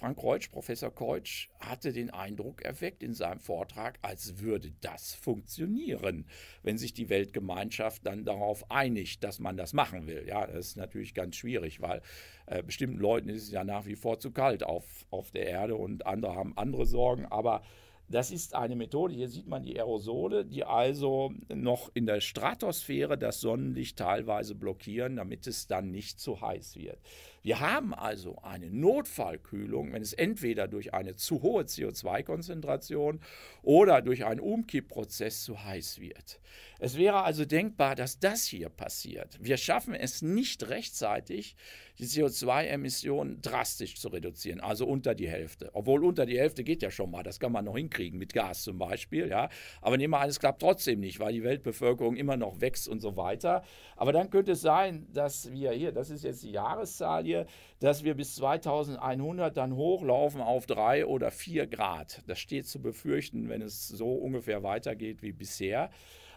Frank Reutsch, Professor Keutsch, hatte den Eindruck erweckt in seinem Vortrag, als würde das funktionieren, wenn sich die Weltgemeinschaft dann darauf einigt, dass man das machen will. Ja, das ist natürlich ganz schwierig, weil äh, bestimmten Leuten ist es ja nach wie vor zu kalt auf, auf der Erde und andere haben andere Sorgen, aber das ist eine Methode, hier sieht man die Aerosole, die also noch in der Stratosphäre das Sonnenlicht teilweise blockieren, damit es dann nicht zu heiß wird. Wir haben also eine Notfallkühlung, wenn es entweder durch eine zu hohe CO2-Konzentration oder durch einen Umkippprozess zu heiß wird. Es wäre also denkbar, dass das hier passiert. Wir schaffen es nicht rechtzeitig, die CO2-Emissionen drastisch zu reduzieren, also unter die Hälfte. Obwohl unter die Hälfte geht ja schon mal, das kann man noch hinkriegen mit Gas zum Beispiel. Ja? Aber nehmen wir an, es klappt trotzdem nicht, weil die Weltbevölkerung immer noch wächst und so weiter. Aber dann könnte es sein, dass wir hier, das ist jetzt die Jahreszahl, wir, dass wir bis 2100 dann hochlaufen auf drei oder vier Grad. Das steht zu befürchten, wenn es so ungefähr weitergeht wie bisher.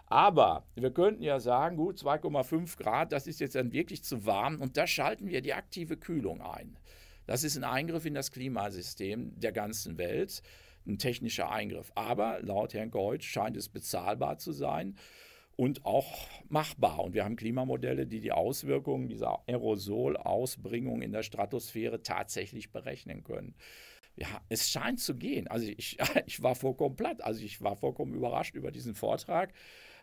Aber wir könnten ja sagen, gut, 2,5 Grad, das ist jetzt dann wirklich zu warm und da schalten wir die aktive Kühlung ein. Das ist ein Eingriff in das Klimasystem der ganzen Welt, ein technischer Eingriff. Aber laut Herrn Gold scheint es bezahlbar zu sein und auch machbar. Und wir haben Klimamodelle, die die Auswirkungen dieser Aerosolausbringung in der Stratosphäre tatsächlich berechnen können. Ja, es scheint zu gehen. Also ich, ich war vollkommen platt. Also ich war vollkommen überrascht über diesen Vortrag.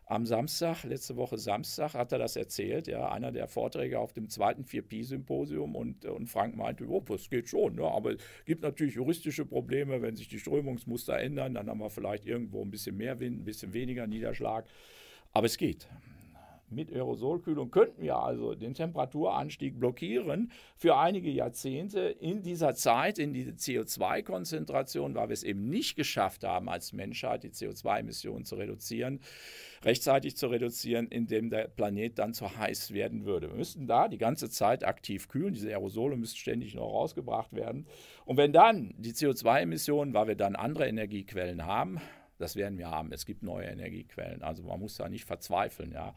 Am Samstag, letzte Woche Samstag, hat er das erzählt, ja, einer der Vorträge auf dem zweiten 4 p symposium und, und Frank meinte, oh, das geht schon, ne? aber es gibt natürlich juristische Probleme, wenn sich die Strömungsmuster ändern, dann haben wir vielleicht irgendwo ein bisschen mehr Wind, ein bisschen weniger Niederschlag. Aber es geht. Mit Aerosolkühlung könnten wir also den Temperaturanstieg blockieren für einige Jahrzehnte in dieser Zeit, in diese CO2-Konzentration, weil wir es eben nicht geschafft haben, als Menschheit die CO2-Emissionen zu reduzieren, rechtzeitig zu reduzieren, indem der Planet dann zu heiß werden würde. Wir müssten da die ganze Zeit aktiv kühlen. Diese Aerosole müssten ständig noch rausgebracht werden. Und wenn dann die CO2-Emissionen, weil wir dann andere Energiequellen haben, das werden wir haben. Es gibt neue Energiequellen. Also man muss da nicht verzweifeln, ja.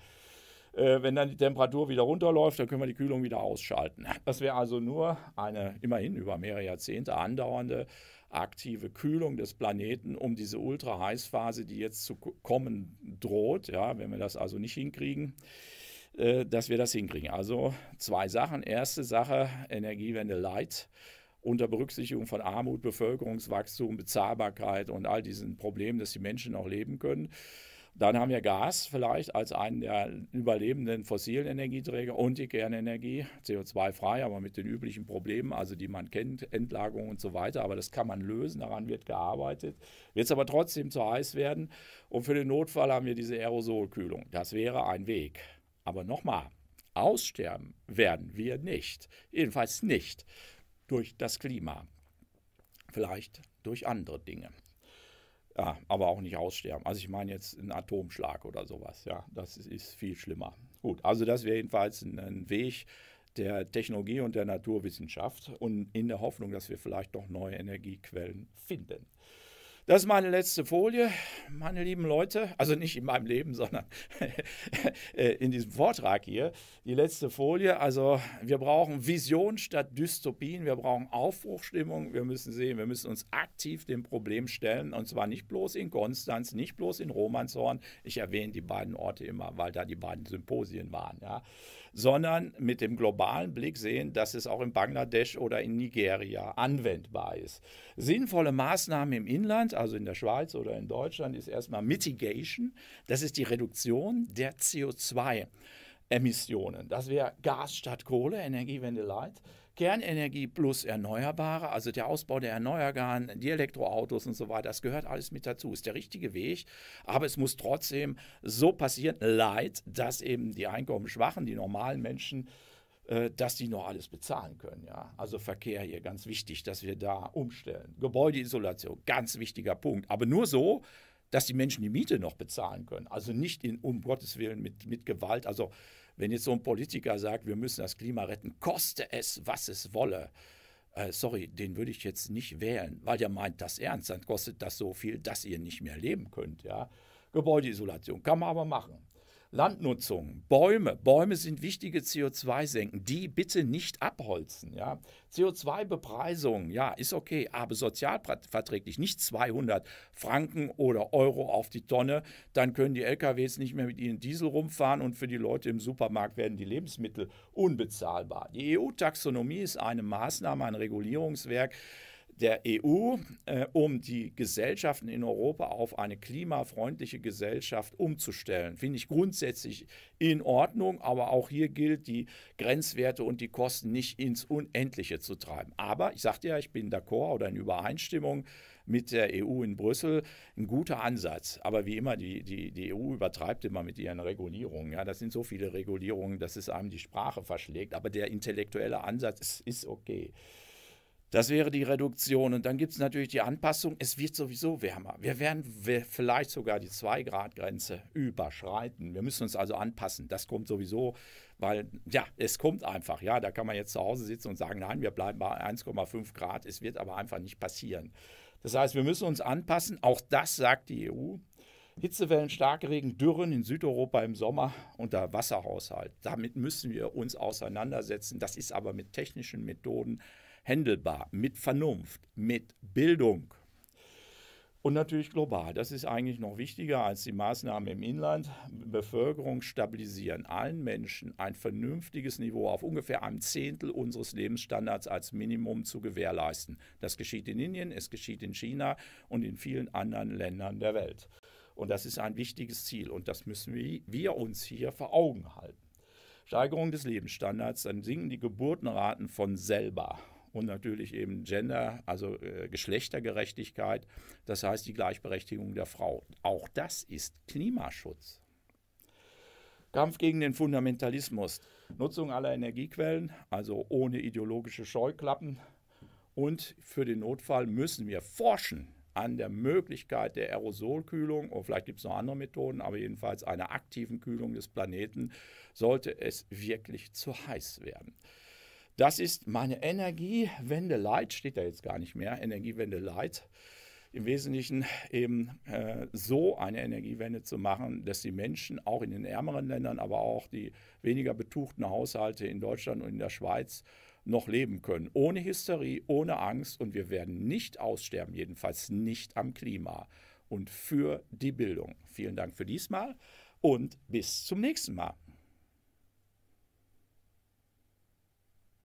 Äh, wenn dann die Temperatur wieder runterläuft, dann können wir die Kühlung wieder ausschalten. Das wäre also nur eine immerhin über mehrere Jahrzehnte andauernde aktive Kühlung des Planeten, um diese Ultraheißphase, die jetzt zu kommen droht, ja, wenn wir das also nicht hinkriegen, äh, dass wir das hinkriegen. Also zwei Sachen. Erste Sache, Energiewende Light unter Berücksichtigung von Armut, Bevölkerungswachstum, Bezahlbarkeit und all diesen Problemen, dass die Menschen noch leben können. Dann haben wir Gas vielleicht als einen der überlebenden fossilen Energieträger und die Kernenergie, CO2-frei, aber mit den üblichen Problemen, also die man kennt, Endlagerung und so weiter. Aber das kann man lösen, daran wird gearbeitet. Wird es aber trotzdem zu heiß werden. Und für den Notfall haben wir diese Aerosolkühlung. Das wäre ein Weg. Aber nochmal, aussterben werden wir nicht. Jedenfalls nicht durch das Klima, vielleicht durch andere Dinge. Ja, aber auch nicht aussterben. Also ich meine jetzt einen Atomschlag oder sowas. Ja, das ist viel schlimmer. Gut, also das wäre jedenfalls ein, ein Weg der Technologie und der Naturwissenschaft und in der Hoffnung, dass wir vielleicht noch neue Energiequellen finden. Das ist meine letzte Folie, meine lieben Leute. Also nicht in meinem Leben, sondern äh, in diesem Vortrag hier. Die letzte Folie. Also wir brauchen Vision statt Dystopien. Wir brauchen Aufbruchstimmung. Wir müssen sehen, wir müssen uns aktiv dem Problem stellen. Und zwar nicht bloß in Konstanz, nicht bloß in Romanshorn. Ich erwähne die beiden Orte immer, weil da die beiden Symposien waren. Ja sondern mit dem globalen Blick sehen, dass es auch in Bangladesch oder in Nigeria anwendbar ist. Sinnvolle Maßnahmen im Inland, also in der Schweiz oder in Deutschland, ist erstmal Mitigation, das ist die Reduktion der CO2. Emissionen. Das wäre Gas statt Kohle, Energiewende light. Kernenergie plus Erneuerbare, also der Ausbau der Erneuerbaren, die Elektroautos und so weiter, das gehört alles mit dazu, ist der richtige Weg. Aber es muss trotzdem so passieren, leid, dass eben die Einkommensschwachen, die normalen Menschen, äh, dass die noch alles bezahlen können. Ja? Also Verkehr hier, ganz wichtig, dass wir da umstellen. Gebäudeisolation, ganz wichtiger Punkt. Aber nur so, dass die Menschen die Miete noch bezahlen können. Also nicht in, um Gottes Willen mit, mit Gewalt. Also wenn jetzt so ein Politiker sagt, wir müssen das Klima retten, koste es, was es wolle, äh, sorry, den würde ich jetzt nicht wählen, weil der meint das ernst, dann kostet das so viel, dass ihr nicht mehr leben könnt. Ja? Gebäudeisolation kann man aber machen. Landnutzung, Bäume. Bäume sind wichtige CO2-Senken. Die bitte nicht abholzen. Ja? CO2-Bepreisung, ja, ist okay, aber sozialverträglich. Nicht 200 Franken oder Euro auf die Tonne. Dann können die LKWs nicht mehr mit ihnen Diesel rumfahren und für die Leute im Supermarkt werden die Lebensmittel unbezahlbar. Die EU-Taxonomie ist eine Maßnahme, ein Regulierungswerk der EU, äh, um die Gesellschaften in Europa auf eine klimafreundliche Gesellschaft umzustellen. Finde ich grundsätzlich in Ordnung, aber auch hier gilt, die Grenzwerte und die Kosten nicht ins Unendliche zu treiben. Aber ich sagte ja, ich bin d'accord oder in Übereinstimmung mit der EU in Brüssel ein guter Ansatz. Aber wie immer, die, die, die EU übertreibt immer mit ihren Regulierungen. Ja, das sind so viele Regulierungen, dass es einem die Sprache verschlägt. Aber der intellektuelle Ansatz ist, ist okay. Das wäre die Reduktion. Und dann gibt es natürlich die Anpassung. Es wird sowieso wärmer. Wir werden vielleicht sogar die 2-Grad-Grenze überschreiten. Wir müssen uns also anpassen. Das kommt sowieso, weil, ja, es kommt einfach. Ja, da kann man jetzt zu Hause sitzen und sagen, nein, wir bleiben bei 1,5 Grad. Es wird aber einfach nicht passieren. Das heißt, wir müssen uns anpassen. Auch das sagt die EU. Hitzewellen, starke Regen, Dürren in Südeuropa im Sommer unter Wasserhaushalt. Damit müssen wir uns auseinandersetzen. Das ist aber mit technischen Methoden handelbar, mit Vernunft, mit Bildung. Und natürlich global. Das ist eigentlich noch wichtiger als die Maßnahmen im Inland. Bevölkerung stabilisieren, allen Menschen ein vernünftiges Niveau auf ungefähr einem Zehntel unseres Lebensstandards als Minimum zu gewährleisten. Das geschieht in Indien, es geschieht in China und in vielen anderen Ländern der Welt. Und das ist ein wichtiges Ziel und das müssen wir, wir uns hier vor Augen halten. Steigerung des Lebensstandards, dann sinken die Geburtenraten von selber und natürlich eben Gender, also äh, Geschlechtergerechtigkeit, das heißt die Gleichberechtigung der Frau. Auch das ist Klimaschutz. Kampf gegen den Fundamentalismus, Nutzung aller Energiequellen, also ohne ideologische Scheuklappen. Und für den Notfall müssen wir forschen an der Möglichkeit der Aerosolkühlung, Und oh, vielleicht gibt es noch andere Methoden, aber jedenfalls einer aktiven Kühlung des Planeten, sollte es wirklich zu heiß werden. Das ist meine Energiewende Light, steht da jetzt gar nicht mehr, Energiewende Light. Im Wesentlichen eben äh, so eine Energiewende zu machen, dass die Menschen auch in den ärmeren Ländern, aber auch die weniger betuchten Haushalte in Deutschland und in der Schweiz noch leben können. Ohne Hysterie, ohne Angst und wir werden nicht aussterben, jedenfalls nicht am Klima und für die Bildung. Vielen Dank für diesmal und bis zum nächsten Mal.